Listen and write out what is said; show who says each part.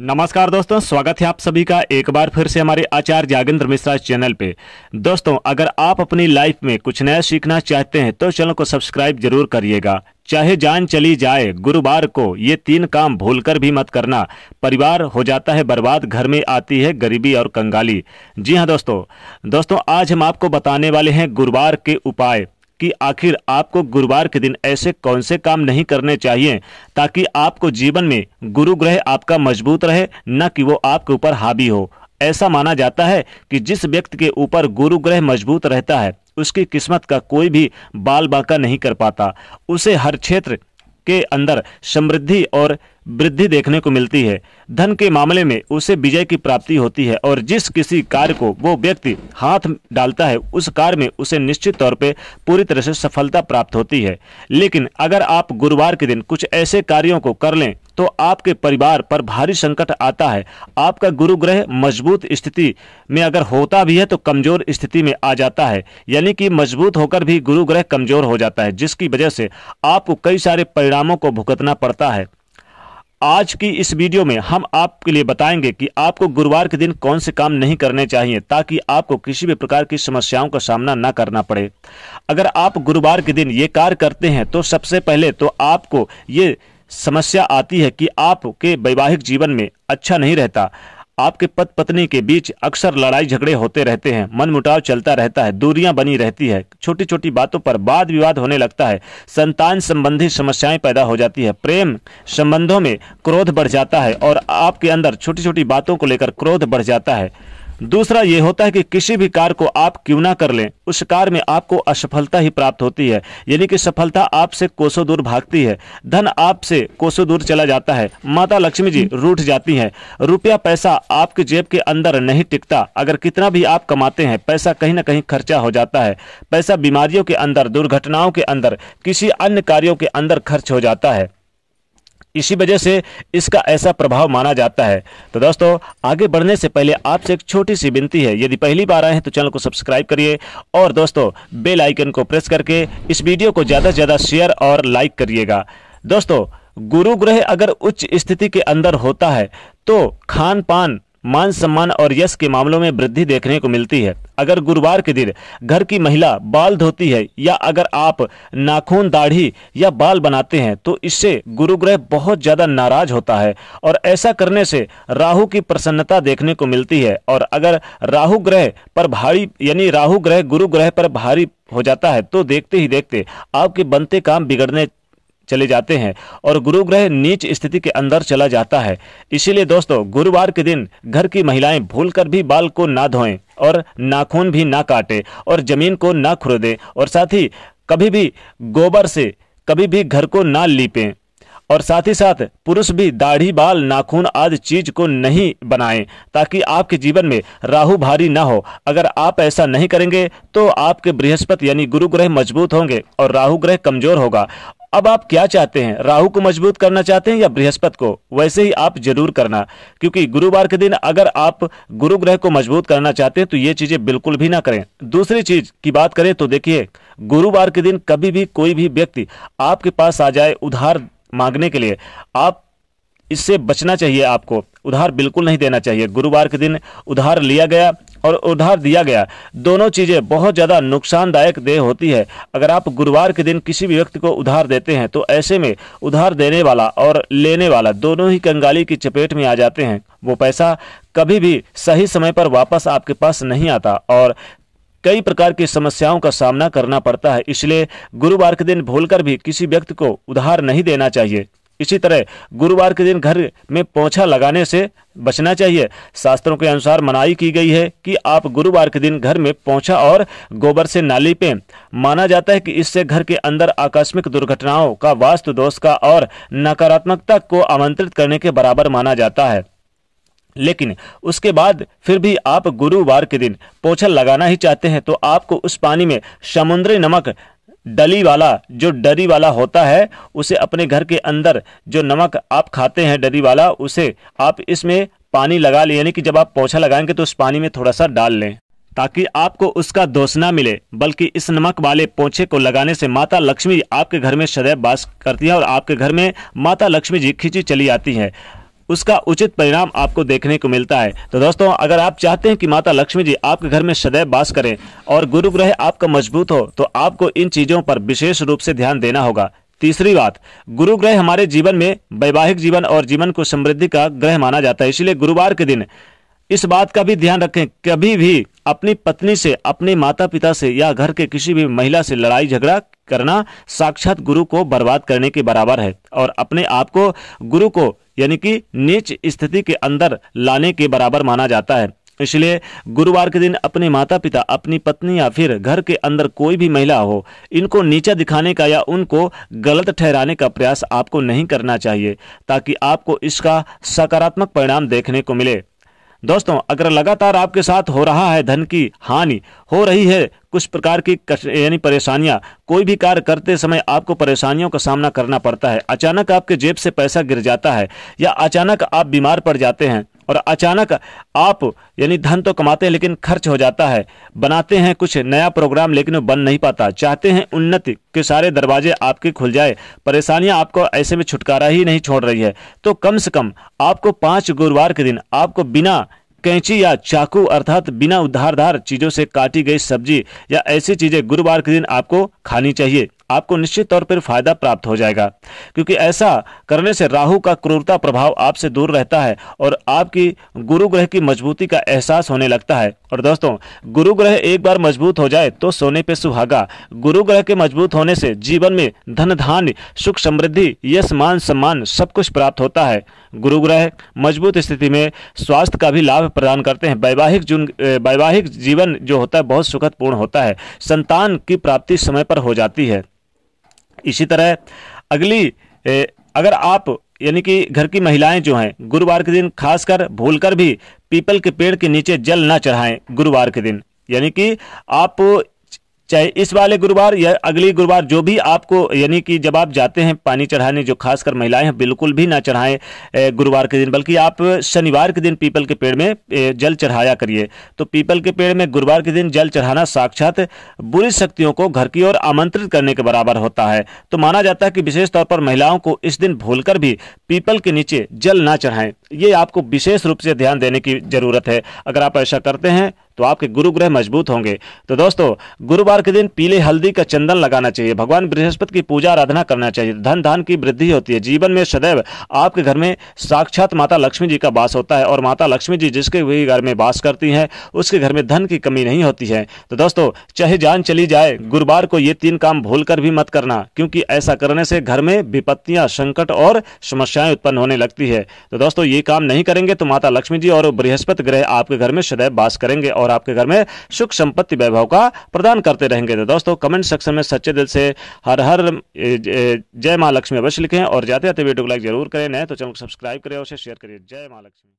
Speaker 1: नमस्कार दोस्तों स्वागत है आप सभी का एक बार फिर से हमारे आचार्य जागेंद्र मिश्रा चैनल पे दोस्तों अगर आप अपनी लाइफ में कुछ नया सीखना चाहते हैं तो चैनल को सब्सक्राइब जरूर करिएगा चाहे जान चली जाए गुरुवार को ये तीन काम भूलकर भी मत करना परिवार हो जाता है बर्बाद घर में आती है गरीबी और कंगाली जी हाँ दोस्तों दोस्तों आज हम आपको बताने वाले हैं गुरुवार के उपाय कि आखिर आपको गुरुवार के दिन ऐसे कौन से काम नहीं करने चाहिए ताकि आपको जीवन में गुरु ग्रह आपका मजबूत रहे न कि वो आपके ऊपर हावी हो ऐसा माना जाता है कि जिस व्यक्ति के ऊपर गुरु ग्रह मजबूत रहता है उसकी किस्मत का कोई भी बाल बांका नहीं कर पाता उसे हर क्षेत्र के अंदर समृद्धि और वृद्धि देखने को मिलती है धन के मामले में उसे विजय की प्राप्ति होती है और जिस किसी कार्य को वो व्यक्ति हाथ डालता है उस कार्य में उसे निश्चित तौर पे पूरी तरह से सफलता प्राप्त होती है लेकिन अगर आप गुरुवार के दिन कुछ ऐसे कार्यों को कर लें तो आपके परिवार पर भारी संकट आता है आपका गुरु ग्रह मजबूत स्थिति में अगर होता भी है तो कमजोर स्थिति में आ जाता है यानी कि मजबूत होकर भी गुरु ग्रह कमजोर हो जाता है जिसकी वजह से आपको कई सारे परिणामों को भुगतना पड़ता है आज की इस वीडियो में हम आपके लिए बताएंगे कि आपको गुरुवार के दिन कौन से काम नहीं करने चाहिए ताकि आपको किसी भी प्रकार की समस्याओं का सामना न करना पड़े अगर आप गुरुवार के दिन ये कार्य करते हैं तो सबसे पहले तो आपको ये समस्या आती है कि आपके वैवाहिक जीवन में अच्छा नहीं रहता आपके पत पत्नी के बीच अक्सर लड़ाई झगड़े होते रहते हैं मन मुटाव चलता रहता है दूरियां बनी रहती है छोटी छोटी बातों पर वाद विवाद होने लगता है संतान संबंधी समस्याएं पैदा हो जाती है प्रेम संबंधों में क्रोध बढ़ जाता है और आपके अंदर छोटी छोटी बातों को लेकर क्रोध बढ़ जाता है दूसरा ये होता है कि किसी भी कार्य को आप क्यों ना कर लें उस कार्य में आपको असफलता ही प्राप्त होती है यानी कि सफलता आपसे कोसों दूर भागती है धन आपसे कोसों दूर चला जाता है माता लक्ष्मी जी रूठ जाती हैं रुपया पैसा आपके जेब के अंदर नहीं टिकता अगर कितना भी आप कमाते हैं पैसा कहीं ना कहीं खर्चा हो जाता है पैसा बीमारियों के अंदर दुर्घटनाओं के अंदर किसी अन्य कार्यों के अंदर खर्च हो जाता है इसी वजह से इसका ऐसा प्रभाव माना जाता है तो दोस्तों आगे बढ़ने से पहले आपसे एक छोटी सी विनती है यदि पहली बार आए हैं तो चैनल को सब्सक्राइब करिए और दोस्तों बेल आइकन को प्रेस करके इस वीडियो को ज़्यादा से ज़्यादा शेयर और लाइक करिएगा दोस्तों गुरु ग्रह अगर उच्च स्थिति के अंदर होता है तो खान पान मान सम्मान और यश के मामलों में वृद्धि देखने को मिलती है अगर गुरुवार के दिन घर की महिला बाल धोती है या अगर आप नाखून दाढ़ी या बाल बनाते हैं तो इससे गुरुग्रह बहुत ज़्यादा नाराज होता है और ऐसा करने से राहु की प्रसन्नता देखने को मिलती है और अगर राहु ग्रह पर भारी यानी राहु ग्रह गुरु ग्रह पर भारी हो जाता है तो देखते ही देखते आपके बनते काम बिगड़ने चले जाते हैं और गुरु ग्रह नीच स्थिति के अंदर चला जाता है इसीलिए दोस्तों गुरुवार के दिन घर की महिलाएं भूलकर भी बाल को ना धोएं और नाखून भी ना काटे और जमीन को ना खुरदे और साथ ही कभी भी गोबर से कभी भी घर को ना लीपें और साथ ही साथ पुरुष भी दाढ़ी बाल नाखून आदि चीज को नहीं बनाएं ताकि आपके जीवन में राहु भारी ना हो अगर आप ऐसा नहीं करेंगे तो आपके बृहस्पति यानी गुरु ग्रह मजबूत होंगे और राहु ग्रह कमजोर होगा अब आप क्या चाहते हैं राहु को मजबूत करना चाहते हैं या बृहस्पति को वैसे ही आप जरूर करना क्योंकि गुरुवार के दिन अगर आप गुरु ग्रह को मजबूत करना चाहते हैं तो ये चीजें बिल्कुल भी ना करें दूसरी चीज की बात करें तो देखिए गुरुवार के दिन कभी भी कोई भी व्यक्ति आपके पास आ जाए उधार मांगने के लिए आप इससे बचना चाहिए आपको उधार बिल्कुल नहीं देना चाहिए गुरुवार के दिन उधार लिया गया और उधार दिया गया दोनों चीज़ें बहुत ज़्यादा नुकसानदायक देह होती है अगर आप गुरुवार के दिन किसी भी व्यक्ति को उधार देते हैं तो ऐसे में उधार देने वाला और लेने वाला दोनों ही कंगाली की चपेट में आ जाते हैं वो पैसा कभी भी सही समय पर वापस आपके पास नहीं आता और कई प्रकार की समस्याओं का सामना करना पड़ता है इसलिए गुरुवार के दिन भूलकर भी किसी व्यक्ति को उधार नहीं देना चाहिए इसी तरह गुरुवार के दिन घर में पोछा लगाने से बचना चाहिए शास्त्रों के अनुसार मनाई की गई है कि आप गुरुवार के दिन घर में पोछा और गोबर से नाली पे माना जाता है कि इससे घर के अंदर आकस्मिक दुर्घटनाओं का वास्तु दोष का और नकारात्मकता को आमंत्रित करने के बराबर माना जाता है लेकिन उसके बाद फिर भी आप गुरुवार के दिन पोछा लगाना ही चाहते हैं तो आपको उस पानी में समुद्री नमक डली वाला जो डरी वाला होता है उसे अपने घर के अंदर जो नमक आप खाते हैं डरी वाला उसे आप इसमें पानी लगा लें यानी कि जब आप पोछा लगाएंगे तो उस पानी में थोड़ा सा डाल लें ताकि आपको उसका दोष ना मिले बल्कि इस नमक वाले पोछे को लगाने से माता लक्ष्मी आपके घर में सदैव बास करती है और आपके घर में माता लक्ष्मी जी खींची चली आती है उसका उचित परिणाम आपको देखने को मिलता है तो दोस्तों अगर आप चाहते हैं कि माता लक्ष्मी जी आपके घर में सदैव बास करें और गुरु ग्रह आपका मजबूत हो तो आपको इन चीजों पर विशेष रूप से ध्यान देना होगा तीसरी बात गुरु ग्रह हमारे जीवन में वैवाहिक जीवन और जीवन को समृद्धि का ग्रह माना जाता है इसलिए गुरुवार के दिन इस बात का भी ध्यान रखें कभी भी अपनी पत्नी से अपने माता पिता से या घर के किसी भी महिला से लड़ाई झगड़ा करना साक्षात गुरु को बर्बाद करने के बराबर है और अपने आप को गुरु को यानी कि नीच स्थिति के अंदर लाने के बराबर माना जाता है इसलिए गुरुवार के दिन अपने माता पिता अपनी पत्नी या फिर घर के अंदर कोई भी महिला हो इनको नीचा दिखाने का या उनको गलत ठहराने का प्रयास आपको नहीं करना चाहिए ताकि आपको इसका सकारात्मक परिणाम देखने को मिले दोस्तों अगर लगातार आपके साथ हो रहा है धन की हानि हो रही है कुछ प्रकार की यानी परेशानियां कोई भी कार्य करते समय आपको परेशानियों का सामना करना पड़ता है अचानक आपके जेब से पैसा गिर जाता है या अचानक आप बीमार पड़ जाते हैं और अचानक आप यानी धन तो कमाते हैं लेकिन खर्च हो जाता है बनाते हैं कुछ नया प्रोग्राम लेकिन वो बन नहीं पाता चाहते हैं उन्नति के सारे दरवाजे आपके खुल जाए परेशानियां आपको ऐसे में छुटकारा ही नहीं छोड़ रही है तो कम से कम आपको पाँच गुरुवार के दिन आपको बिना कैंची या चाकू अर्थात बिना उधारधार चीजों से काटी गई सब्जी या ऐसी चीजें गुरुवार के दिन आपको खानी चाहिए आपको निश्चित तौर पर फायदा प्राप्त हो जाएगा क्योंकि ऐसा करने से राहु का क्रूरता प्रभाव आपसे दूर रहता है और आपकी गुरु ग्रह की मजबूती का एहसास होने लगता है और दोस्तों गुरु ग्रह एक बार मजबूत हो जाए तो सोने पे सुहागा गुरु ग्रह के मजबूत होने से जीवन में धन धान्य सुख समृद्धि यश मान सम्मान सब कुछ प्राप्त होता है गुरु ग्रह मजबूत स्थिति में स्वास्थ्य का भी लाभ प्रदान करते हैं वैवाहिक वैवाहिक जीवन जो होता है बहुत सुखदपूर्ण होता है संतान की प्राप्ति समय पर हो जाती है इसी तरह अगली ए, अगर आप यानी कि घर की महिलाएं जो हैं गुरुवार के दिन खासकर भूलकर भी पीपल के पेड़ के नीचे जल ना चढ़ाएं गुरुवार के दिन यानी कि आप चाहे इस वाले गुरुवार या अगली गुरुवार जो भी आपको यानी कि जब आप जाते हैं पानी चढ़ाने जो खासकर महिलाएं हैं बिल्कुल भी ना चढ़ाएं गुरुवार के दिन बल्कि आप शनिवार के दिन पीपल के पेड़ में जल चढ़ाया करिए तो पीपल के पेड़ में गुरुवार के दिन जल चढ़ाना साक्षात बुरी शक्तियों को घर की ओर आमंत्रित करने के बराबर होता है तो माना जाता है कि विशेष तौर पर महिलाओं को इस दिन भूलकर भी पीपल के नीचे जल ना चढ़ाएं ये आपको विशेष रूप से ध्यान देने की ज़रूरत है अगर आप ऐसा करते हैं तो आपके गुरु ग्रह मजबूत होंगे तो दोस्तों गुरुवार के दिन पीले हल्दी का चंदन लगाना चाहिए भगवान बृहस्पति की पूजा आराधना करना चाहिए धन धान की वृद्धि होती है जीवन में सदैव आपके घर में साक्षात माता लक्ष्मी जी का वास होता है और माता लक्ष्मी जी जिसके भी घर में वास करती हैं उसके घर में धन की कमी नहीं होती है तो दोस्तों चाहे जान चली जाए गुरुवार को ये तीन काम भूल कर भी मत करना क्योंकि ऐसा करने से घर में विपत्तियां संकट और समस्याएं उत्पन्न होने लगती है तो दोस्तों ये ये काम नहीं करेंगे तो माता लक्ष्मी जी और बृहस्पति ग्रह आपके घर में सदैव बास करेंगे और आपके घर में सुख संपत्ति वैभव का प्रदान करते रहेंगे तो दोस्तों कमेंट सेक्शन में सच्चे दिल से हर हर जय माँ लक्ष्मी अवश्य लिखें और जाते जाते वीडियो को लाइक जरूर करें नए तो चैनल को सब्सक्राइब करें और शेयर करिए जय माँ लक्ष्मी